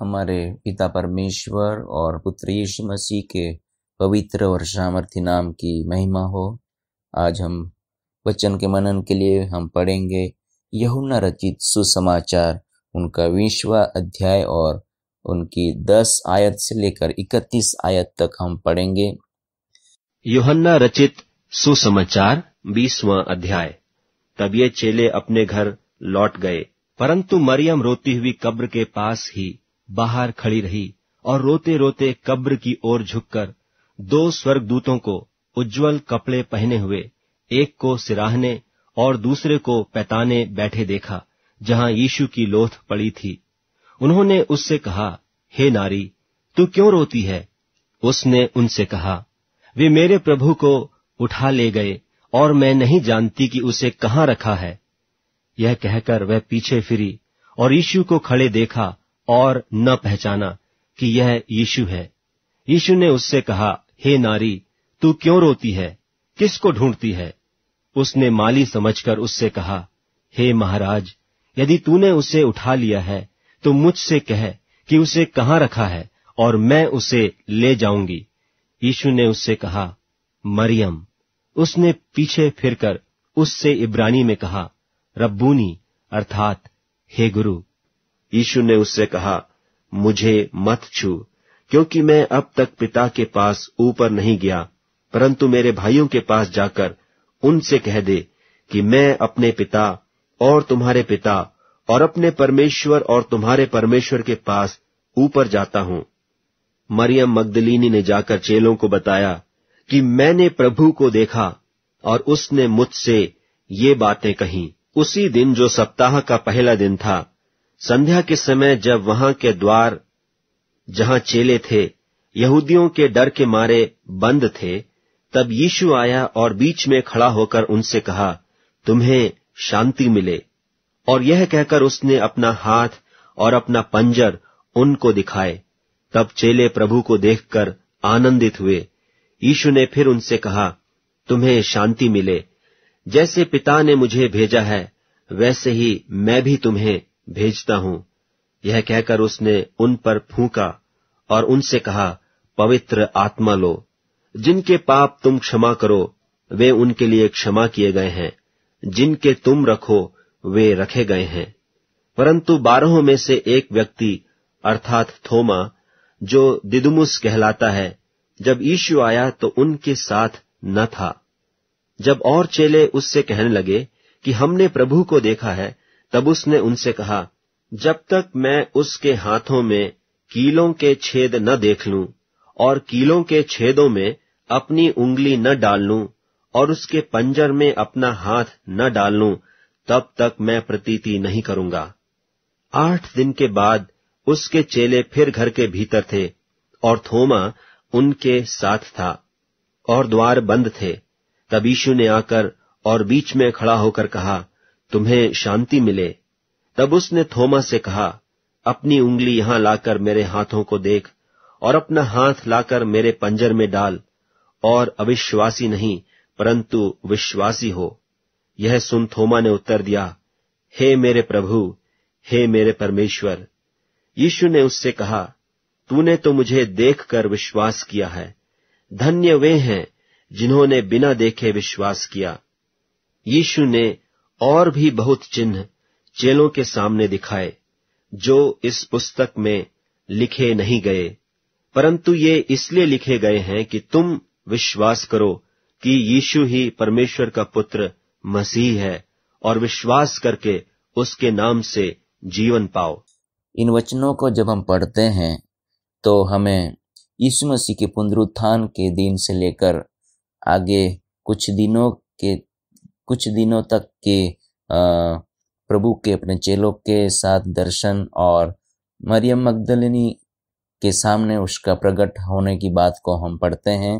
हमारे पिता परमेश्वर और पुत्र यीशु मसीह के पवित्र और सामर्थ्य नाम की महिमा हो आज हम वचन के मनन के लिए हम पढ़ेंगे यहुना रचित सुसमाचार उनका विश्वा अध्याय और उनकी दस आयत से लेकर इकतीस आयत तक हम पढ़ेंगे योहन्ना रचित सुसमाचार बीसवा अध्याय तब ये चेले अपने घर लौट गए परंतु मरियम रोती हुई कब्र के पास ही बाहर खड़ी रही और रोते रोते कब्र की ओर झुककर दो स्वर्गदूतों को उज्जवल कपड़े पहने हुए एक को सिराहने और दूसरे को पैताने बैठे देखा जहां यीशु की लोथ पड़ी थी उन्होंने उससे कहा हे नारी तू क्यों रोती है उसने उनसे कहा वे मेरे प्रभु को उठा ले गए और मैं नहीं जानती कि उसे कहां रखा है यह कहकर वह पीछे फिरी और यीशु को खड़े देखा और न पहचाना कि यह यीशु है यीशु ने उससे कहा हे नारी तू क्यों रोती है किसको ढूंढती है उसने माली समझकर उससे कहा हे महाराज यदि तूने उसे उठा लिया है तो मुझसे कह कि उसे कहां रखा है और मैं उसे ले जाऊंगी यीशु ने उससे कहा मरियम उसने पीछे फिरकर उससे इब्रानी में कहा रब्बूनी अर्थात हे गुरु यीशु ने उससे कहा मुझे मत छू क्योंकि मैं अब तक पिता के पास ऊपर नहीं गया परंतु मेरे भाइयों के पास जाकर उनसे कह दे कि मैं अपने पिता और तुम्हारे पिता और अपने परमेश्वर और तुम्हारे परमेश्वर के पास ऊपर जाता हूं मरियम मगदलीनी ने जाकर चेलों को बताया कि मैंने प्रभु को देखा और उसने मुझसे ये बातें कही उसी दिन जो सप्ताह का पहला दिन था संध्या के समय जब वहां के द्वार जहां चेले थे यहूदियों के डर के मारे बंद थे तब यीशु आया और बीच में खड़ा होकर उनसे कहा तुम्हें शांति मिले और यह कहकर उसने अपना हाथ और अपना पंजर उनको दिखाए तब चेले प्रभु को देखकर आनंदित हुए यीशु ने फिर उनसे कहा तुम्हें शांति मिले जैसे पिता ने मुझे भेजा है वैसे ही मैं भी तुम्हें भेजता हूं यह कहकर उसने उन पर फूका और उनसे कहा पवित्र आत्मा लो जिनके पाप तुम क्षमा करो वे उनके लिए क्षमा किए गए हैं जिनके तुम रखो वे रखे गए हैं परंतु बारहों में से एक व्यक्ति अर्थात थोमा जो दिदुमुस कहलाता है जब ईशु आया तो उनके साथ न था जब और चेले उससे कहने लगे कि हमने प्रभु को देखा है तब उसने उनसे कहा जब तक मैं उसके हाथों में कीलों के छेद न देख लूं और कीलों के छेदों में अपनी उंगली न डाल लूं और उसके पंजर में अपना हाथ न डाल लूं तब तक मैं प्रतीति नहीं करूंगा आठ दिन के बाद उसके चेले फिर घर के भीतर थे और थोमा उनके साथ था और द्वार बंद थे तब यीशु ने आकर और बीच में खड़ा होकर कहा तुम्हें शांति मिले तब उसने थोमा से कहा अपनी उंगली यहां लाकर मेरे हाथों को देख और अपना हाथ लाकर मेरे पंजर में डाल और अविश्वासी नहीं परंतु विश्वासी हो यह सुन थोमा ने उत्तर दिया हे मेरे प्रभु हे मेरे परमेश्वर यीशु ने उससे कहा तूने तो मुझे देखकर विश्वास किया है धन्य वे हैं जिन्होंने बिना देखे विश्वास किया यीशु ने और भी बहुत चिन्ह चेलों के सामने दिखाए जो इस पुस्तक में लिखे नहीं गए परंतु ये इसलिए लिखे गए हैं कि तुम विश्वास करो कि यीशु ही परमेश्वर का पुत्र मसीह है और विश्वास करके उसके नाम से जीवन पाओ इन वचनों को जब हम पढ़ते हैं तो हमें यीशु मसीह के पुनरुत्थान के दिन से लेकर आगे कुछ दिनों के कुछ दिनों तक के प्रभु के अपने चेलों के साथ दर्शन और मरियम मगदलिनी के सामने उसका प्रकट होने की बात को हम पढ़ते हैं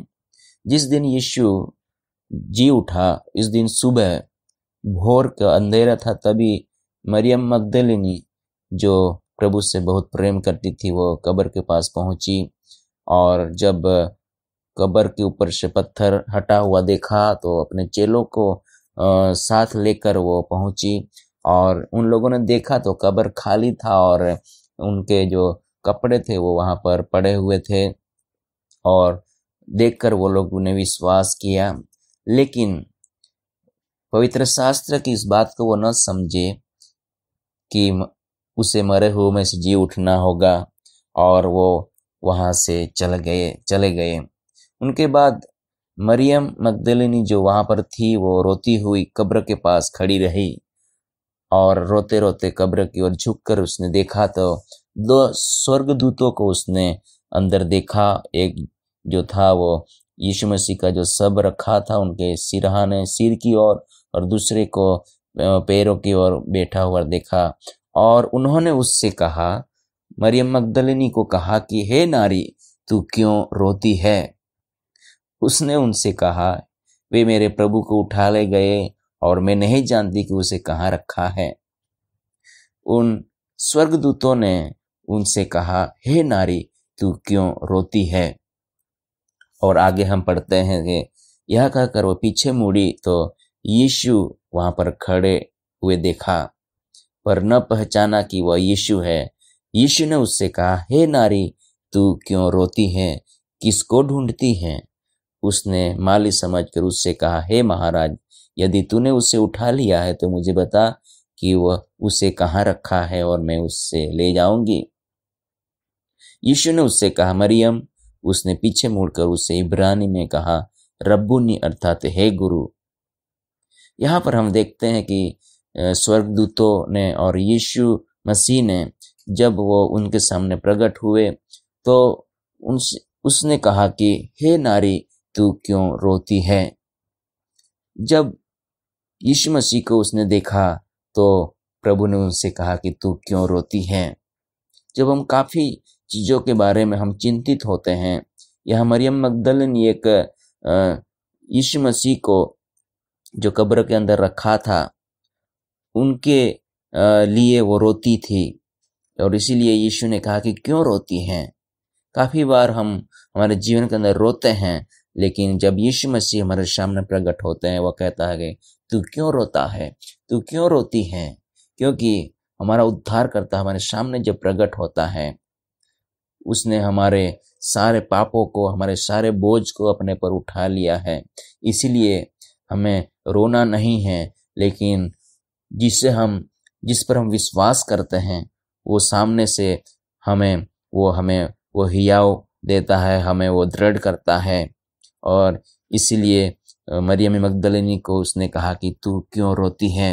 जिस दिन यीशु जी उठा इस दिन सुबह भोर का अंधेरा था तभी मरियम मगदलिनी जो प्रभु से बहुत प्रेम करती थी वो कब्र के पास पहुंची और जब कब्र के ऊपर से पत्थर हटा हुआ देखा तो अपने चेलों को साथ लेकर वो पहुंची और उन लोगों ने देखा तो कब्र खाली था और उनके जो कपड़े थे वो वहाँ पर पड़े हुए थे और देखकर वो लोग ने विश्वास किया लेकिन पवित्र शास्त्र की इस बात को वो न समझे कि उसे मरे हुए में से जी उठना होगा और वो वहाँ से चल गए चले गए उनके बाद मरियम मकदलिनी जो वहाँ पर थी वो रोती हुई कब्र के पास खड़ी रही और रोते रोते कब्र की ओर झुककर उसने देखा तो दो स्वर्गदूतों को उसने अंदर देखा एक जो था वो यीशु मसीह का जो सब रखा था उनके सिरहाने सिर की ओर और, और दूसरे को पैरों की ओर बैठा हुआ देखा और उन्होंने उससे कहा मरियम मकदलिनी को कहा कि हे नारी तू क्यों रोती है उसने उनसे कहा वे मेरे प्रभु को उठा ले गए और मैं नहीं जानती कि उसे कहाँ रखा है उन स्वर्गदूतों ने उनसे कहा हे नारी तू क्यों रोती है और आगे हम पढ़ते हैं कि यह कहकर वो पीछे मुड़ी तो यीशु वहाँ पर खड़े हुए देखा पर न पहचाना कि वह यीशु है यीशु ने उससे कहा हे नारी तू क्यों रोती है किसको ढूंढती है उसने माली समझकर उससे कहा हे महाराज यदि तूने उसे उठा लिया है तो मुझे बता कि वह उसे कहाँ रखा है और मैं उससे ले जाऊंगी यीशु ने उससे कहा मरियम उसने पीछे मुड़कर उससे इब्रानी में कहा रब्बुनी अर्थात हे गुरु यहाँ पर हम देखते हैं कि स्वर्गदूतों ने और यीशु मसीह ने जब वो उनके सामने प्रकट हुए तो उनसे उसने कहा कि हे नारी तू क्यों रोती है जब यीशु मसीह को उसने देखा तो प्रभु ने उनसे कहा कि तू क्यों रोती है जब हम काफ़ी चीज़ों के बारे में हम चिंतित होते हैं यह मरियम ने एक यीशु मसीह को जो कब्र के अंदर रखा था उनके लिए वो रोती थी और इसीलिए यीशु ने कहा कि क्यों रोती हैं काफ़ी बार हम हमारे जीवन के अंदर रोते हैं लेकिन जब यीशु मसीह हमारे सामने प्रकट होते हैं वह कहता है कि तू क्यों रोता है तू क्यों रोती है क्योंकि हमारा उद्धार करता हमारे सामने जब प्रकट होता है उसने हमारे सारे पापों को हमारे सारे बोझ को अपने पर उठा लिया है इसीलिए हमें रोना नहीं है लेकिन जिसे हम जिस पर हम विश्वास करते हैं वो सामने से हमें वो हमें वो हियाव देता है हमें वो दृढ़ करता है और इसीलिए मरियम मगदलिनी को उसने कहा कि तू क्यों रोती है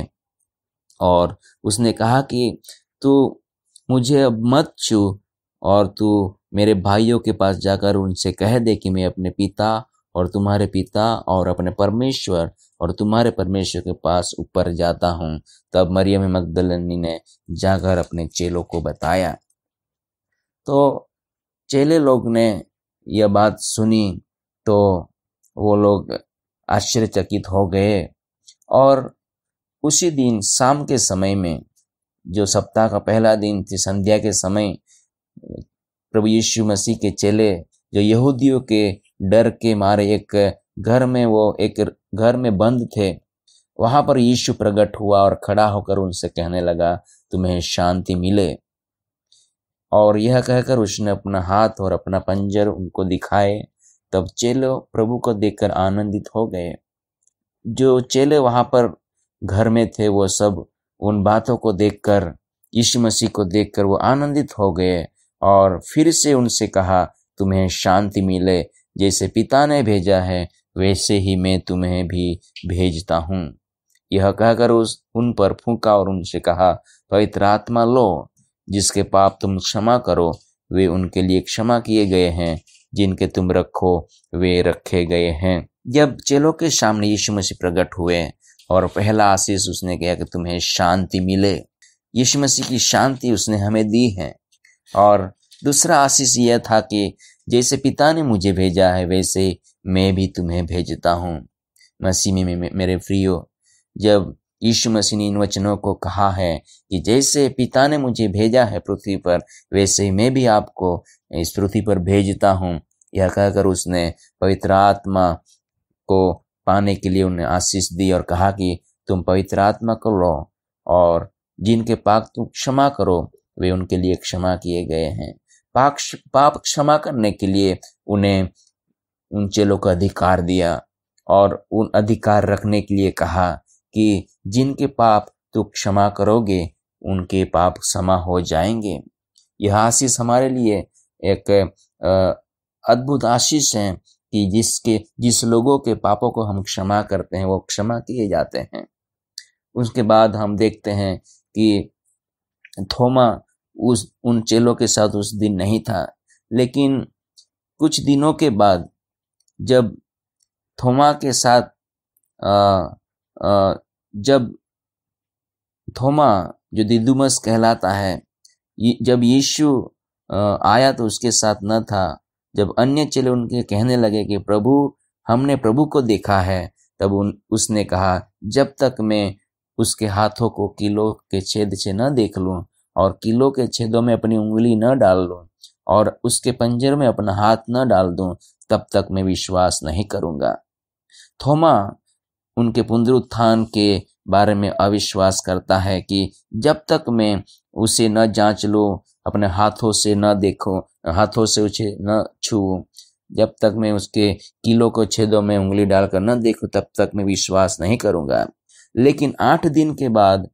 और उसने कहा कि तू मुझे अब मत छू और तू मेरे भाइयों के पास जाकर उनसे कह दे कि मैं अपने पिता और तुम्हारे पिता और अपने परमेश्वर और तुम्हारे परमेश्वर के पास ऊपर जाता हूँ तब मरियम मगदलनी ने जाकर अपने चेलों को बताया तो चेले लोग ने यह बात सुनी तो वो लोग आश्चर्यचकित हो गए और उसी दिन शाम के समय में जो सप्ताह का पहला दिन थी संध्या के समय प्रभु यीशु मसीह के चेले जो यहूदियों के डर के मारे एक घर में वो एक घर में बंद थे वहाँ पर यीशु प्रकट हुआ और खड़ा होकर उनसे कहने लगा तुम्हें शांति मिले और यह कहकर उसने अपना हाथ और अपना पंजर उनको दिखाए तब चेले प्रभु को देखकर आनंदित हो गए जो चेले वहां पर घर में थे वो सब उन बातों को देखकर यीशु मसीह को देखकर वो आनंदित हो गए और फिर से उनसे कहा तुम्हें शांति मिले जैसे पिता ने भेजा है वैसे ही मैं तुम्हें भी भेजता हूँ यह कहकर उस उन पर फूका और उनसे कहा पवित्र आत्मा लो जिसके पाप तुम क्षमा करो वे उनके लिए क्षमा किए गए हैं जिनके तुम रखो वे रखे गए हैं जब चेलों के सामने यीशु मसीह प्रकट हुए और पहला आशीष उसने कहा कि तुम्हें शांति मिले यीशु मसीह की शांति उसने हमें दी है और दूसरा आशीष यह था कि जैसे पिता ने मुझे भेजा है वैसे मैं भी तुम्हें भेजता हूँ मसीह में, मेरे प्रियो जब यीशु मसीह ने इन वचनों को कहा है कि जैसे पिता ने मुझे भेजा है पृथ्वी पर वैसे ही मैं भी आपको स्तुति पर भेजता हूँ यह कहकर उसने पवित्र आत्मा को पाने के लिए उन्हें आशीष दी और कहा कि तुम पवित्र आत्मा को लो और जिनके पाप तुम क्षमा करो वे उनके लिए क्षमा किए गए हैं पाप पाप क्षमा करने के लिए उन्हें उन चेलों का अधिकार दिया और उन अधिकार रखने के लिए कहा कि जिनके पाप तुम क्षमा करोगे उनके पाप क्षमा हो जाएंगे यह आशीष हमारे लिए एक अद्भुत आशीष है कि जिसके जिस लोगों के पापों को हम क्षमा करते हैं वो क्षमा किए जाते हैं उसके बाद हम देखते हैं कि थोमा उस उन चेलों के साथ उस दिन नहीं था लेकिन कुछ दिनों के बाद जब थोमा के साथ आ, आ, जब थोमा जो दिदुमस कहलाता है जब यीशु आया तो उसके साथ न था जब अन्य चेले उनके कहने लगे कि प्रभु हमने प्रभु को देखा है तब उन उसने कहा जब तक मैं उसके हाथों को किलो के छेद से न देख लूँ और किलो के छेदों में अपनी उंगली न डाल लूँ और उसके पंजर में अपना हाथ न डाल दूँ तब तक मैं विश्वास नहीं करूँगा थोमा उनके पुनरुत्थान के बारे में अविश्वास करता है कि जब तक मैं उसे न जांच लूँ अपने हाथों से न देखो हाथों से उसे न छुओ जब तक मैं उसके किलो को छेदों में उंगली डालकर न देखूं तब तक मैं विश्वास नहीं करूंगा लेकिन आठ दिन के बाद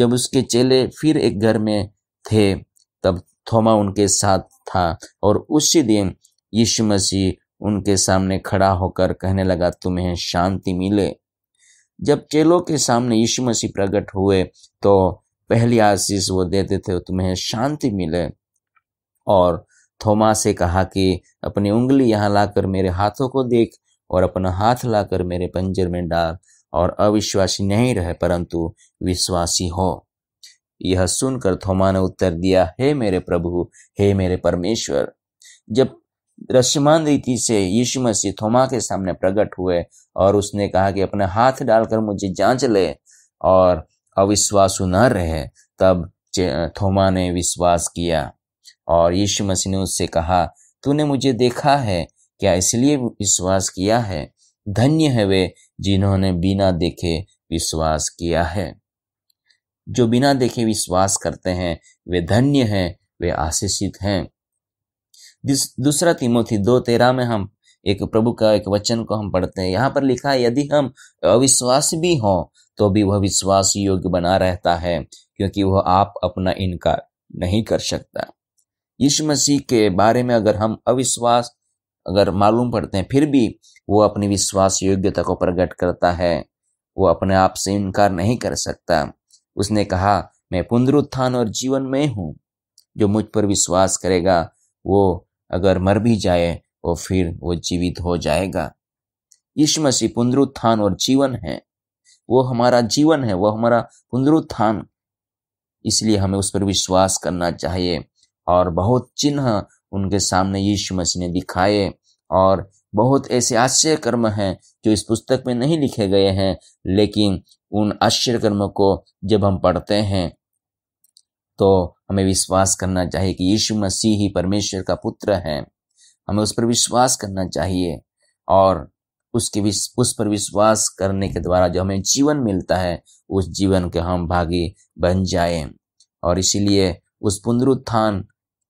जब उसके चेले फिर एक घर में थे तब थोमा उनके साथ था और उसी दिन यीशु मसीह उनके सामने खड़ा होकर कहने लगा तुम्हें शांति मिले जब चेलों के सामने यीशु मसीह प्रकट हुए तो पहली आशीष वो देते थे तुम्हें शांति मिले और थोमा से कहा कि अपनी उंगली यहाँ लाकर मेरे हाथों को देख और अपना हाथ लाकर मेरे पंजर में डाल और अविश्वासी नहीं रहे परंतु विश्वासी हो यह सुनकर थोमा ने उत्तर दिया हे मेरे प्रभु हे मेरे परमेश्वर जब रश्मान रीति से यीशु मसीह थोमा के सामने प्रकट हुए और उसने कहा कि अपने हाथ डालकर मुझे जांच ले और अविश्वास न रहे तब थोमा ने विश्वास किया और यीशु मसीह ने उससे कहा तूने मुझे देखा है क्या इसलिए विश्वास किया है धन्य है वे जिन्होंने बिना देखे विश्वास किया है जो बिना देखे विश्वास करते हैं वे धन्य हैं वे आशीषित हैं दूसरा तिमोथी दो तेरह में हम एक प्रभु का एक वचन को हम पढ़ते हैं यहाँ पर लिखा है यदि हम अविश्वास भी हों तो भी वह विश्वास योग्य बना रहता है क्योंकि वह आप अपना इनकार नहीं कर सकता यीशु मसीह के बारे में अगर हम अविश्वास अगर मालूम पड़ते हैं फिर भी वो अपनी विश्वास योग्यता को प्रकट करता है वो अपने आप से इनकार नहीं कर सकता उसने कहा मैं पुनरुत्थान और जीवन में हूँ जो मुझ पर विश्वास करेगा वो अगर मर भी जाए और फिर वो जीवित हो जाएगा यीशु मसीह पुनरुत्थान और जीवन है वो हमारा जीवन है वो हमारा पुनरुत्थान इसलिए हमें उस पर विश्वास करना चाहिए और बहुत चिन्ह उनके सामने यीशु मसीह ने दिखाए और बहुत ऐसे आश्चर्य कर्म हैं जो इस पुस्तक में नहीं लिखे गए हैं लेकिन उन आश्चर्य कर्म को जब हम पढ़ते हैं तो हमें विश्वास करना चाहिए कि यीशु मसीह ही परमेश्वर का पुत्र है हमें उस पर विश्वास करना चाहिए और उसके विश उस पर विश्वास करने के द्वारा जो हमें जीवन मिलता है उस जीवन के हम भागी बन जाए और इसीलिए उस पुनरुत्थान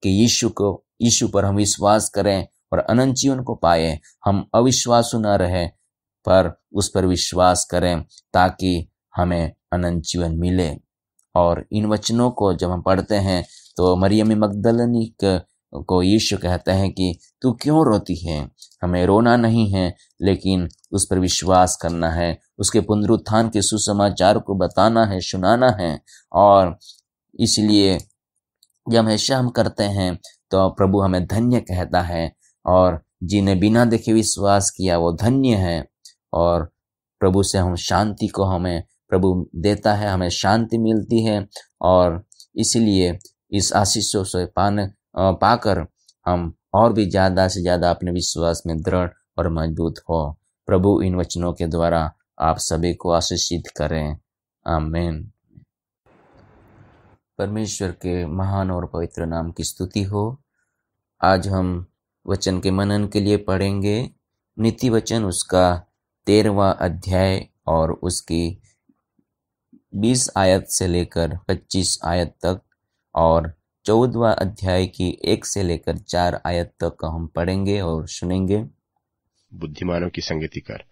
के यीशु को यीशु पर हम विश्वास करें और अनंत जीवन को पाए हम अविश्वासु न रहें पर उस पर विश्वास करें ताकि हमें अनंत जीवन मिले और इन वचनों को जब हम पढ़ते हैं तो मरियम मगदलनी के को यीशु कहते हैं कि तू क्यों रोती है हमें रोना नहीं है लेकिन उस पर विश्वास करना है उसके पुनरुत्थान के सुसमाचार को बताना है सुनाना है और इसलिए जब हमेशा हम करते हैं तो प्रभु हमें धन्य कहता है और जिन्हें बिना देखे विश्वास किया वो धन्य है और प्रभु से हम शांति को हमें प्रभु देता है हमें शांति मिलती है और इसलिए इस आशीषों से पाने पाकर हम और भी ज़्यादा से ज़्यादा अपने विश्वास में दृढ़ और मजबूत हो प्रभु इन वचनों के द्वारा आप सभी को आशीषित करें आमेन परमेश्वर के महान और पवित्र नाम की स्तुति हो आज हम वचन के मनन के लिए पढ़ेंगे नीति वचन उसका तेरहवा अध्याय और उसकी बीस आयत से लेकर पच्चीस आयत तक और चौदवा अध्याय की एक से लेकर चार आयत तक हम पढ़ेंगे और सुनेंगे बुद्धिमानों की संगति कर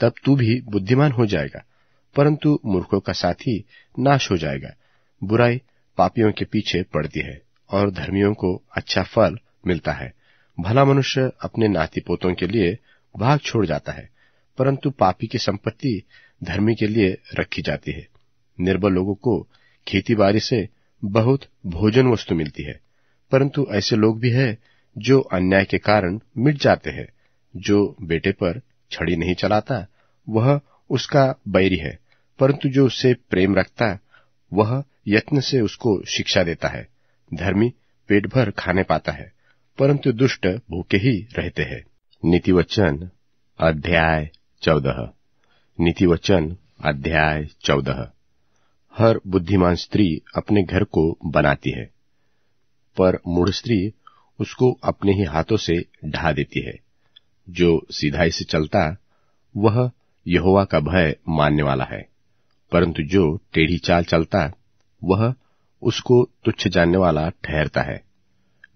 तब तू भी बुद्धिमान हो जाएगा परंतु मूर्खों का साथी नाश हो जाएगा बुराई पापियों के पीछे पड़ती है और धर्मियों को अच्छा फल मिलता है भला मनुष्य अपने नाती पोतों के लिए भाग छोड़ जाता है परंतु पापी की संपत्ति धर्मी के लिए रखी जाती है निर्बल लोगों को खेती बाड़ी से बहुत भोजन वस्तु मिलती है परंतु ऐसे लोग भी हैं जो अन्याय के कारण मिट जाते हैं जो बेटे पर छड़ी नहीं चलाता वह उसका बैरी है परंतु जो उससे प्रेम रखता वह यत्न से उसको शिक्षा देता है धर्मी पेट भर खाने पाता है परंतु दुष्ट भूखे ही रहते हैं नीतिवचन अध्याय चौदह नीतिवचन अध्याय चौदह हर बुद्धिमान स्त्री अपने घर को बनाती है पर मूढ़ स्त्री उसको अपने ही हाथों से ढा देती है जो सीधाई से चलता वह यहोवा का भय मानने वाला है परंतु जो टेढ़ी चाल चलता वह उसको तुच्छ जानने वाला ठहरता है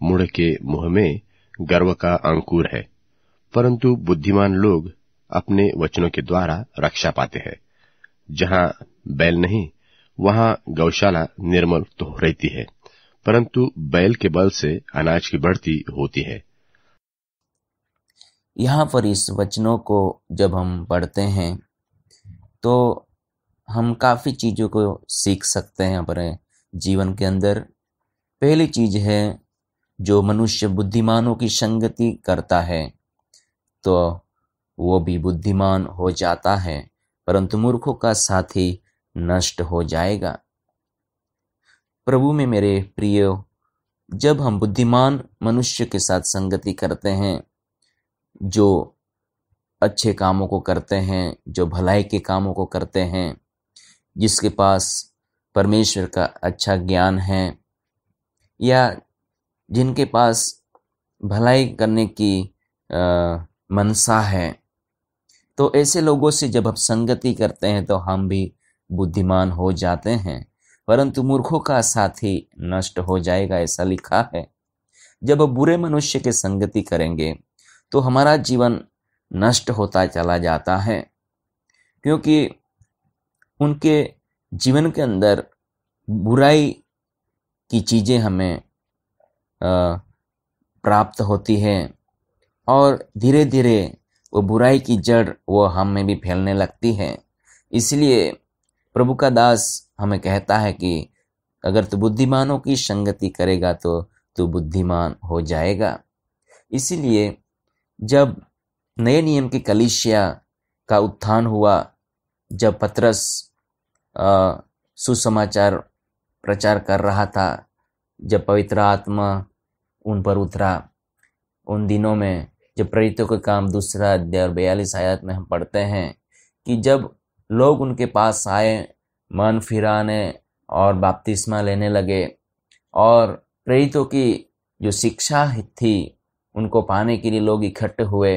मुड़ के मुंह में गर्व का अंकुर है परंतु बुद्धिमान लोग अपने वचनों के द्वारा रक्षा पाते हैं जहां बैल नहीं वहां गौशाला निर्मल तो रहती है परंतु बैल के बल से अनाज की बढ़ती होती है यहां पर इस वचनों को जब हम पढ़ते हैं तो हम काफ़ी चीज़ों को सीख सकते हैं अपने जीवन के अंदर पहली चीज़ है जो मनुष्य बुद्धिमानों की संगति करता है तो वो भी बुद्धिमान हो जाता है परंतु मूर्खों का साथी नष्ट हो जाएगा प्रभु में मेरे प्रिय जब हम बुद्धिमान मनुष्य के साथ संगति करते हैं जो अच्छे कामों को करते हैं जो भलाई के कामों को करते हैं जिसके पास परमेश्वर का अच्छा ज्ञान है या जिनके पास भलाई करने की आ, मनसा है तो ऐसे लोगों से जब हम संगति करते हैं तो हम भी बुद्धिमान हो जाते हैं परंतु मूर्खों का साथी नष्ट हो जाएगा ऐसा लिखा है जब बुरे मनुष्य के संगति करेंगे तो हमारा जीवन नष्ट होता चला जाता है क्योंकि उनके जीवन के अंदर बुराई की चीज़ें हमें प्राप्त होती है और धीरे धीरे वो बुराई की जड़ वो हम में भी फैलने लगती है इसलिए प्रभु का दास हमें कहता है कि अगर तू बुद्धिमानों की संगति करेगा तो तू बुद्धिमान हो जाएगा इसीलिए जब नए नियम की कलिशिया का उत्थान हुआ जब पत्रस आ, सुसमाचार प्रचार कर रहा था जब पवित्र आत्मा उन पर उतरा उन दिनों में जब प्रेरितों के काम दूसरा अध्याय और बयालीस आयात में हम पढ़ते हैं कि जब लोग उनके पास आए मन फिराने और बपतिस्मा लेने लगे और प्रेरितों की जो शिक्षा थी उनको पाने के लिए लोग इकट्ठे हुए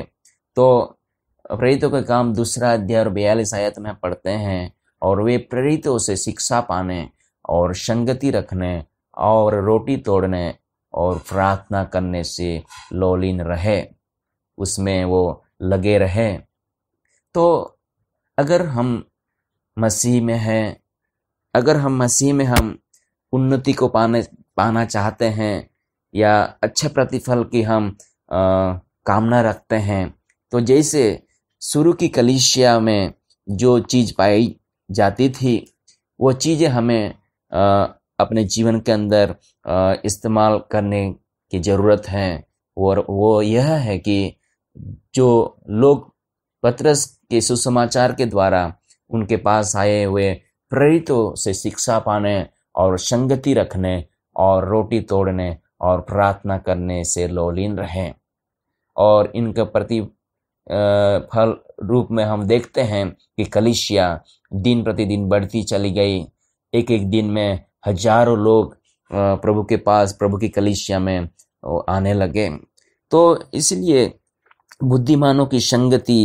तो प्रेरितों का काम दूसरा अध्याय और बयालीस आयत में पढ़ते हैं और वे प्रेरितों से शिक्षा पाने और संगति रखने और रोटी तोड़ने और प्रार्थना करने से लोलिन रहे उसमें वो लगे रहे तो अगर हम मसीह में हैं अगर हम मसीह में हम उन्नति को पाने पाना चाहते हैं या अच्छे प्रतिफल की हम आ, कामना रखते हैं तो जैसे शुरू की कलिशिया में जो चीज़ पाई जाती थी वो चीज़ें हमें आ, अपने जीवन के अंदर इस्तेमाल करने की ज़रूरत है और वो यह है कि जो लोग पत्रस के सुसमाचार के द्वारा उनके पास आए हुए प्रेरितों से शिक्षा पाने और संगति रखने और रोटी तोड़ने और प्रार्थना करने से लोलीन रहें और इनके प्रति फल रूप में हम देखते हैं कि कलिशिया दिन प्रतिदिन बढ़ती चली गई एक एक दिन में हजारों लोग प्रभु के पास प्रभु की कलिशिया में आने लगे तो इसलिए बुद्धिमानों की संगति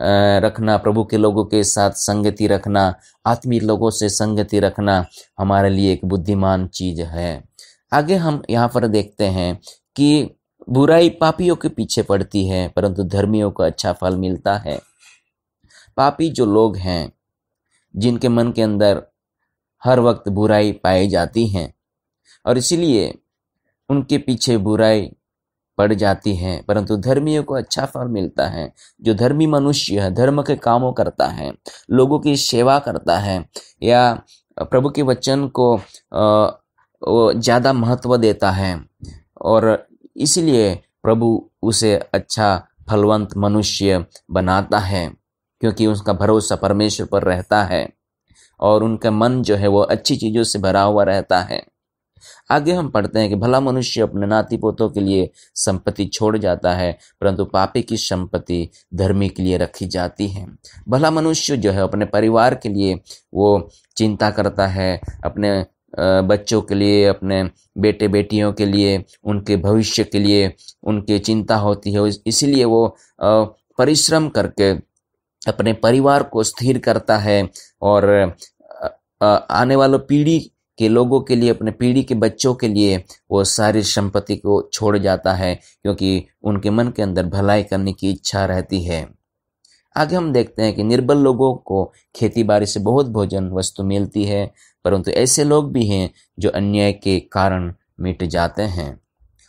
रखना प्रभु के लोगों के साथ संगति रखना आत्मीय लोगों से संगति रखना हमारे लिए एक बुद्धिमान चीज है आगे हम यहाँ पर देखते हैं कि बुराई पापियों के पीछे पड़ती है परंतु धर्मियों को अच्छा फल मिलता है पापी जो लोग हैं जिनके मन के अंदर हर वक्त बुराई पाई जाती है और इसीलिए उनके पीछे बुराई पड़ जाती हैं परंतु धर्मियों को अच्छा फल मिलता है जो धर्मी मनुष्य धर्म के कामों करता है लोगों की सेवा करता है या प्रभु के वचन को ज़्यादा महत्व देता है और इसलिए प्रभु उसे अच्छा फलवंत मनुष्य बनाता है क्योंकि उसका भरोसा परमेश्वर पर रहता है और उनका मन जो है वो अच्छी चीज़ों से भरा हुआ रहता है आगे हम पढ़ते हैं कि भला मनुष्य अपने नाती पोतों के लिए संपत्ति छोड़ जाता है परंतु पापी की संपत्ति धर्मी के लिए रखी जाती है भला मनुष्य जो है अपने परिवार के लिए वो चिंता करता है अपने बच्चों के लिए अपने बेटे बेटियों के लिए उनके भविष्य के लिए उनके चिंता होती है इसीलिए वो परिश्रम करके अपने परिवार को स्थिर करता है और आने वालों पीढ़ी के लोगों के लिए अपने पीढ़ी के बच्चों के लिए वो सारी संपत्ति को छोड़ जाता है क्योंकि उनके मन के अंदर भलाई करने की इच्छा रहती है आगे हम देखते हैं कि निर्बल लोगों को खेती बाड़ी से बहुत भोजन वस्तु मिलती है परंतु ऐसे लोग भी हैं जो अन्याय के कारण मिट जाते हैं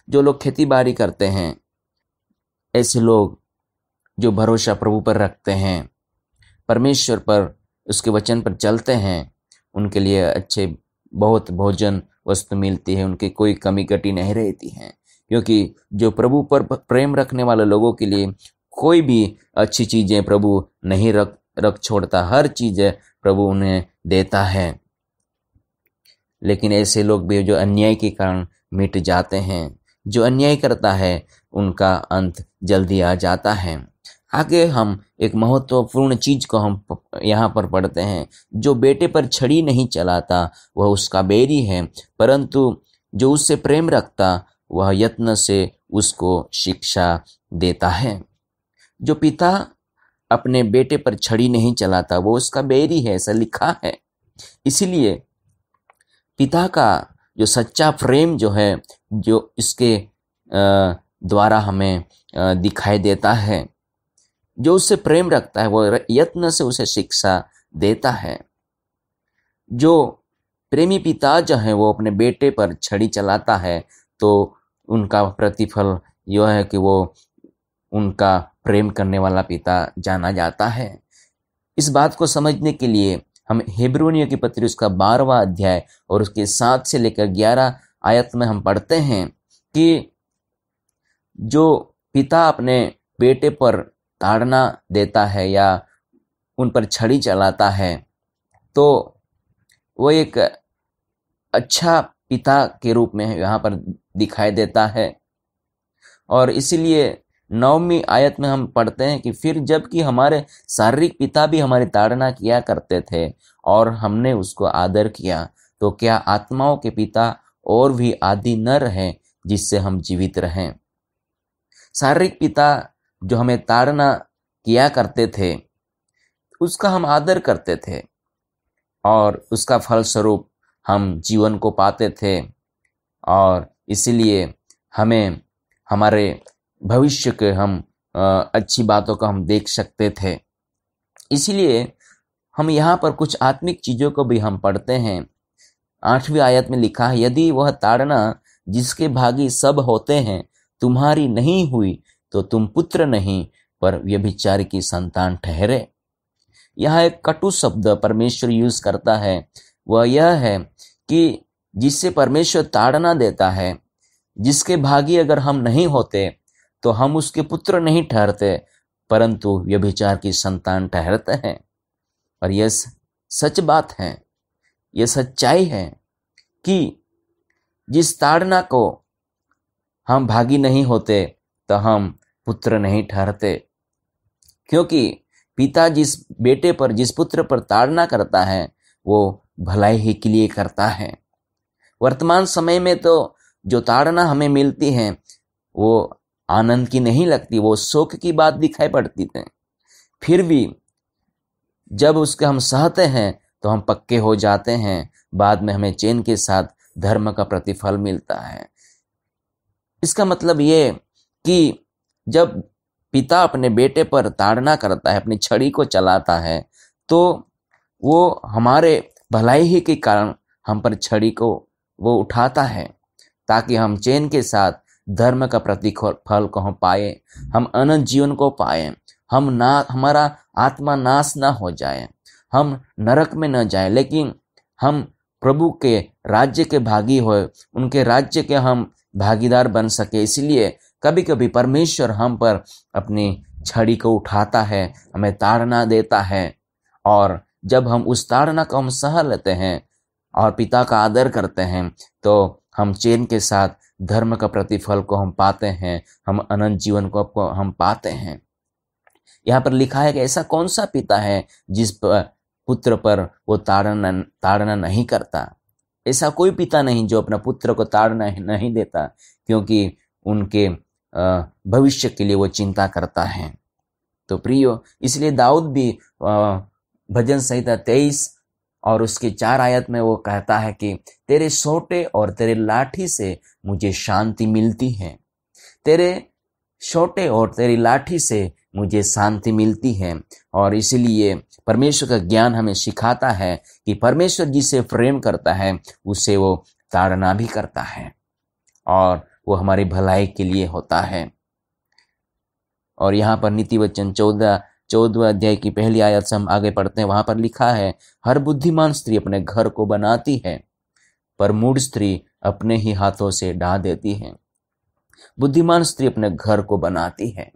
जो लोग खेती बाड़ी करते हैं ऐसे लोग जो भरोसा प्रभु पर रखते हैं परमेश्वर पर उसके वचन पर चलते हैं उनके लिए अच्छे बहुत भोजन वस्तु मिलती है उनकी कोई कमी कटी नहीं रहती है क्योंकि जो प्रभु पर प्रेम रखने वाले लोगों के लिए कोई भी अच्छी चीज़ें प्रभु नहीं रख रख छोड़ता हर चीज़ें प्रभु उन्हें देता है लेकिन ऐसे लोग भी जो अन्याय के कारण मिट जाते हैं जो अन्याय करता है उनका अंत जल्दी आ जाता है आगे हम एक महत्वपूर्ण चीज को हम यहाँ पर पढ़ते हैं जो बेटे पर छड़ी नहीं चलाता वह उसका बेरी है परंतु जो उससे प्रेम रखता वह यत्न से उसको शिक्षा देता है जो पिता अपने बेटे पर छड़ी नहीं चलाता वो उसका बेरी है ऐसा लिखा है इसीलिए पिता का जो सच्चा प्रेम जो है जो इसके द्वारा हमें दिखाई देता है जो उससे प्रेम रखता है वो यत्न से उसे शिक्षा देता है जो प्रेमी पिता जो है वो अपने बेटे पर छड़ी चलाता है तो उनका प्रतिफल यह है कि वो उनका प्रेम करने वाला पिता जाना जाता है इस बात को समझने के लिए हम हेब्रोनियो की पत्री उसका बारहवा अध्याय और उसके सात से लेकर ग्यारह आयत में हम पढ़ते हैं कि जो पिता अपने बेटे पर ताड़ना देता है या उन पर छड़ी चलाता है तो वो एक अच्छा पिता के रूप में यहाँ पर दिखाई देता है और इसीलिए नौवीं आयत में हम पढ़ते हैं कि फिर जबकि हमारे शारीरिक पिता भी हमारी ताड़ना किया करते थे और हमने उसको आदर किया तो क्या आत्माओं के पिता और भी आदि न रहें जिससे हम जीवित रहें शारीरिक पिता जो हमें ताड़ना किया करते थे उसका हम आदर करते थे और उसका फलस्वरूप हम जीवन को पाते थे और इसलिए हमें हमारे भविष्य के हम अच्छी बातों का हम देख सकते थे इसलिए हम यहाँ पर कुछ आत्मिक चीज़ों को भी हम पढ़ते हैं आठवीं आयत में लिखा है यदि वह ताड़ना जिसके भागी सब होते हैं तुम्हारी नहीं हुई तो तुम पुत्र नहीं पर व्यभिचार की संतान ठहरे यह एक कटु शब्द परमेश्वर यूज करता है वह यह है कि जिससे परमेश्वर ताड़ना देता है जिसके भागी अगर हम नहीं होते तो हम उसके पुत्र नहीं ठहरते परंतु व्यभिचार की संतान ठहरते हैं और यह सच बात है यह सच्चाई है कि जिस ताड़ना को हम भागी नहीं होते तो हम पुत्र नहीं ठहरते क्योंकि पिता जिस बेटे पर जिस पुत्र पर ताड़ना करता है वो भलाई ही के लिए करता है वर्तमान समय में तो जो ताड़ना हमें मिलती है वो आनंद की नहीं लगती वो शोक की बात दिखाई पड़ती थी फिर भी जब उसके हम सहते हैं तो हम पक्के हो जाते हैं बाद में हमें चैन के साथ धर्म का प्रतिफल मिलता है इसका मतलब ये कि जब पिता अपने बेटे पर ताड़ना करता है अपनी छड़ी को चलाता है तो वो हमारे भलाई ही के कारण हम पर छड़ी को वो उठाता है ताकि हम चैन के साथ धर्म का प्रतीक फल को हम पाए हम अनंत जीवन को पाए हम ना हमारा आत्मा नाश ना हो जाए हम नरक में न जाए लेकिन हम प्रभु के राज्य के भागी हो उनके राज्य के हम भागीदार बन सके इसलिए कभी कभी परमेश्वर हम पर अपनी छड़ी को उठाता है हमें ताड़ना देता है और जब हम उस ताड़ना को हम सह लेते हैं और पिता का आदर करते हैं तो हम चैन के साथ धर्म का प्रतिफल को हम पाते हैं हम अनंत जीवन को, आपको हम पाते हैं यहाँ पर लिखा है कि ऐसा कौन सा पिता है जिस पर पुत्र पर वो ताड़ना ताड़ना नहीं करता ऐसा कोई पिता नहीं जो अपना पुत्र को ताड़ना नहीं देता क्योंकि उनके भविष्य के लिए वो चिंता करता है तो प्रियो इसलिए दाऊद भी भजन संहिता तेईस और उसके चार आयत में वो कहता है कि तेरे सोटे और तेरे लाठी से मुझे शांति मिलती है तेरे छोटे और तेरी लाठी से मुझे शांति मिलती है और इसलिए परमेश्वर का ज्ञान हमें सिखाता है कि परमेश्वर जिसे प्रेम करता है उसे वो ताड़ना भी करता है और वो हमारी भलाई के लिए होता है और यहाँ पर नीति वचन चौदह चौदह अध्याय की पहली आयत से हम आगे पढ़ते हैं वहां पर लिखा है हर बुद्धिमान स्त्री अपने घर को बनाती है पर मूड स्त्री अपने ही हाथों से डा देती है बुद्धिमान स्त्री अपने घर को बनाती है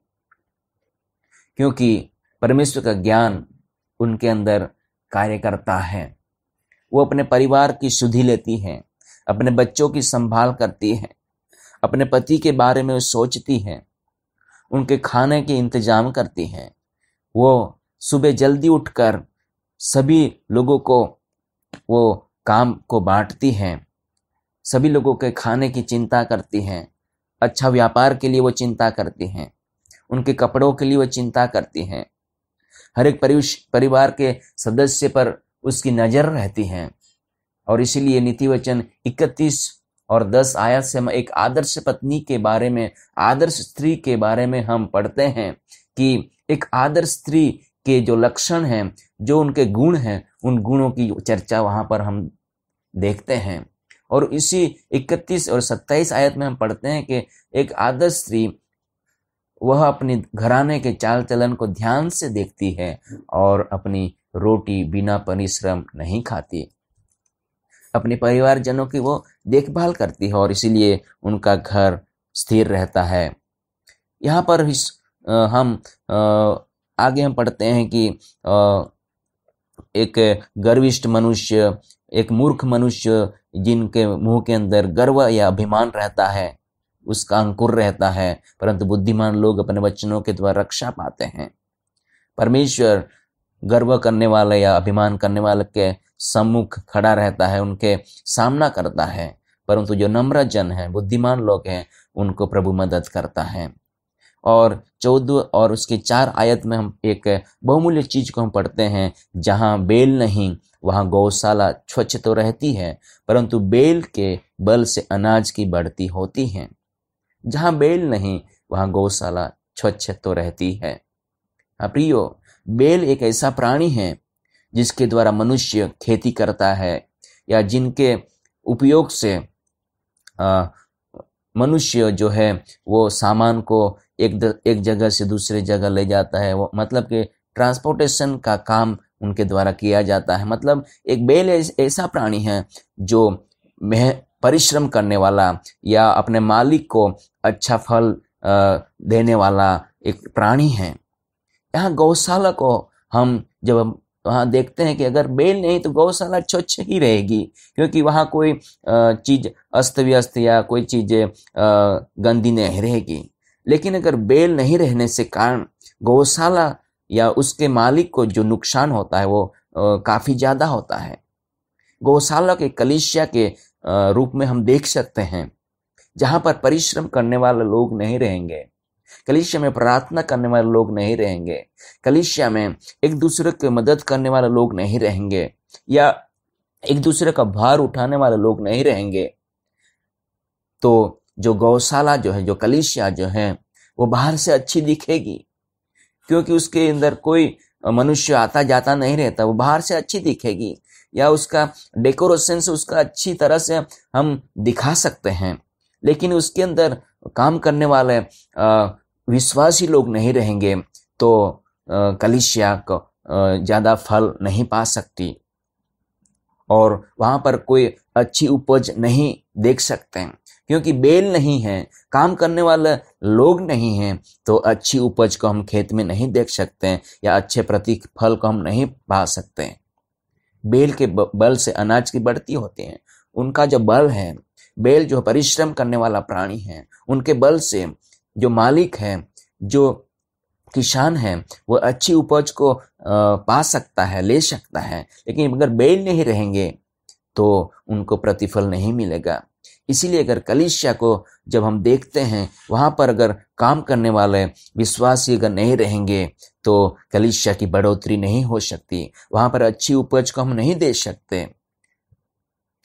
क्योंकि परमेश्वर का ज्ञान उनके अंदर कार्य करता है वो अपने परिवार की सुधि लेती है अपने बच्चों की संभाल करती है अपने पति के बारे में सोचती हैं उनके खाने के इंतजाम करती हैं वो सुबह जल्दी उठकर सभी लोगों को वो काम को बांटती हैं सभी लोगों के खाने की चिंता करती हैं अच्छा व्यापार के लिए वो चिंता करती हैं उनके कपड़ों के लिए वो चिंता करती हैं हर एक परिवार के सदस्य पर उसकी नज़र रहती हैं और इसीलिए नीति वचन इकतीस और दस आयत से हम एक आदर्श पत्नी के बारे में आदर्श स्त्री के बारे में हम पढ़ते हैं कि एक आदर्श स्त्री के जो लक्षण हैं जो उनके गुण हैं उन गुणों की चर्चा वहाँ पर हम देखते हैं और इसी 31 और 27 आयत में हम पढ़ते हैं कि एक आदर्श स्त्री वह अपने घराने के चाल चलन को ध्यान से देखती है और अपनी रोटी बिना परिश्रम नहीं खाती अपने परिवारजनों की वो देखभाल करती है और इसीलिए उनका घर स्थिर रहता है यहाँ पर इस हम आगे हम पढ़ते हैं कि एक गर्विष्ठ मनुष्य एक मूर्ख मनुष्य जिनके मुंह के अंदर गर्व या अभिमान रहता है उसका अंकुर रहता है परंतु बुद्धिमान लोग अपने वचनों के द्वारा रक्षा पाते हैं परमेश्वर गर्व करने वाले या अभिमान करने वाले के सम्मुख खड़ा रहता है उनके सामना करता है परंतु जो नम्र जन है बुद्धिमान लोग हैं उनको प्रभु मदद करता है और चौदह और उसके चार आयत में हम एक बहुमूल्य चीज़ को हम पढ़ते हैं जहाँ बेल नहीं वहाँ गौशाला स्वच्छ तो रहती है परंतु बेल के बल से अनाज की बढ़ती होती है जहाँ बेल नहीं वहाँ गौशाला स्वच्छ तो रहती है हाँ, प्रियो बेल एक ऐसा प्राणी है जिसके द्वारा मनुष्य खेती करता है या जिनके उपयोग से मनुष्य जो है वो सामान को एक द, एक जगह से दूसरे जगह ले जाता है वो मतलब कि ट्रांसपोर्टेशन का काम उनके द्वारा किया जाता है मतलब एक बैल ऐसा प्राणी है जो मेह परिश्रम करने वाला या अपने मालिक को अच्छा फल देने वाला एक प्राणी है यहाँ गौशाला को हम जब तो वहाँ देखते हैं कि अगर बेल नहीं तो गौशाला स्वच्छ ही रहेगी क्योंकि वहाँ कोई चीज़ अस्त व्यस्त या कोई चीज़ गंदी नहीं रहेगी लेकिन अगर बेल नहीं रहने से कारण गौशाला या उसके मालिक को जो नुकसान होता है वो काफ़ी ज़्यादा होता है गौशाला के कलिशिया के रूप में हम देख सकते हैं जहाँ पर परिश्रम करने वाले लोग नहीं रहेंगे कलिशिया में प्रार्थना करने वाले लोग नहीं रहेंगे कलिशिया में एक दूसरे की मदद करने वाले लोग नहीं रहेंगे या एक दूसरे का भार उठाने वाले लोग नहीं रहेंगे तो जो गौशाला जो है जो कलिशिया जो है वो बाहर से अच्छी दिखेगी क्योंकि उसके अंदर कोई मनुष्य आता जाता नहीं रहता वो बाहर से अच्छी दिखेगी या उसका डेकोरेशन से उसका अच्छी तरह से हम दिखा सकते हैं लेकिन उसके अंदर काम करने वाले विश्वासी लोग नहीं रहेंगे तो कलिशिया ज़्यादा फल नहीं पा सकती और वहाँ पर कोई अच्छी उपज नहीं देख सकते हैं क्योंकि बेल नहीं है काम करने वाले लोग नहीं हैं तो अच्छी उपज को हम खेत में नहीं देख सकते हैं या अच्छे फल को हम नहीं पा सकते हैं बेल के बल से अनाज की बढ़ती होती है उनका जो बल है बेल जो परिश्रम करने वाला प्राणी है उनके बल से जो मालिक है जो किसान है वो अच्छी उपज को पा सकता है ले सकता है लेकिन अगर बेल नहीं रहेंगे तो उनको प्रतिफल नहीं मिलेगा इसीलिए अगर कलिशिया को जब हम देखते हैं वहाँ पर अगर काम करने वाले विश्वासी अगर नहीं रहेंगे तो कलिशिया की बढ़ोतरी नहीं हो सकती वहाँ पर अच्छी उपज को हम नहीं दे सकते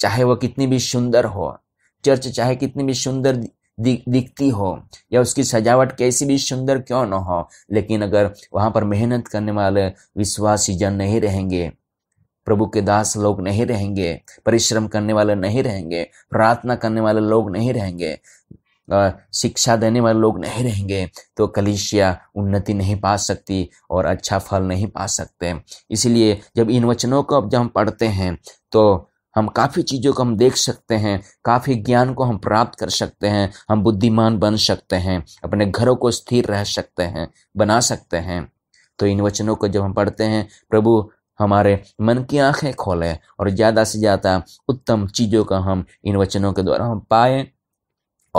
चाहे वह कितनी भी सुंदर हो चर्च चाहे कितनी भी सुंदर दिख दिखती हो या उसकी सजावट कैसी भी सुंदर क्यों ना हो लेकिन अगर वहाँ पर मेहनत करने वाले विश्वासी जन नहीं रहेंगे प्रभु के दास लोग नहीं रहेंगे परिश्रम करने वाले नहीं रहेंगे प्रार्थना करने वाले लोग नहीं रहेंगे शिक्षा देने वाले लोग नहीं रहेंगे तो कलिशिया उन्नति नहीं पा सकती और अच्छा फल नहीं पा सकते इसलिए जब इन वचनों को अब जब हम पढ़ते हैं तो हम काफ़ी चीज़ों को हम देख सकते हैं काफ़ी ज्ञान को हम प्राप्त कर सकते हैं हम बुद्धिमान बन सकते हैं अपने घरों को स्थिर रह सकते हैं बना सकते हैं तो इन वचनों को जब हम पढ़ते हैं प्रभु हमारे मन की आंखें खोले और ज़्यादा से ज़्यादा उत्तम चीज़ों का हम इन वचनों के द्वारा हम पाएँ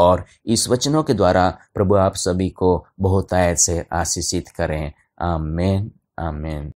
और इस वचनों के द्वारा प्रभु आप सभी को बहुत आय से आशीषित करें आमेन आमेन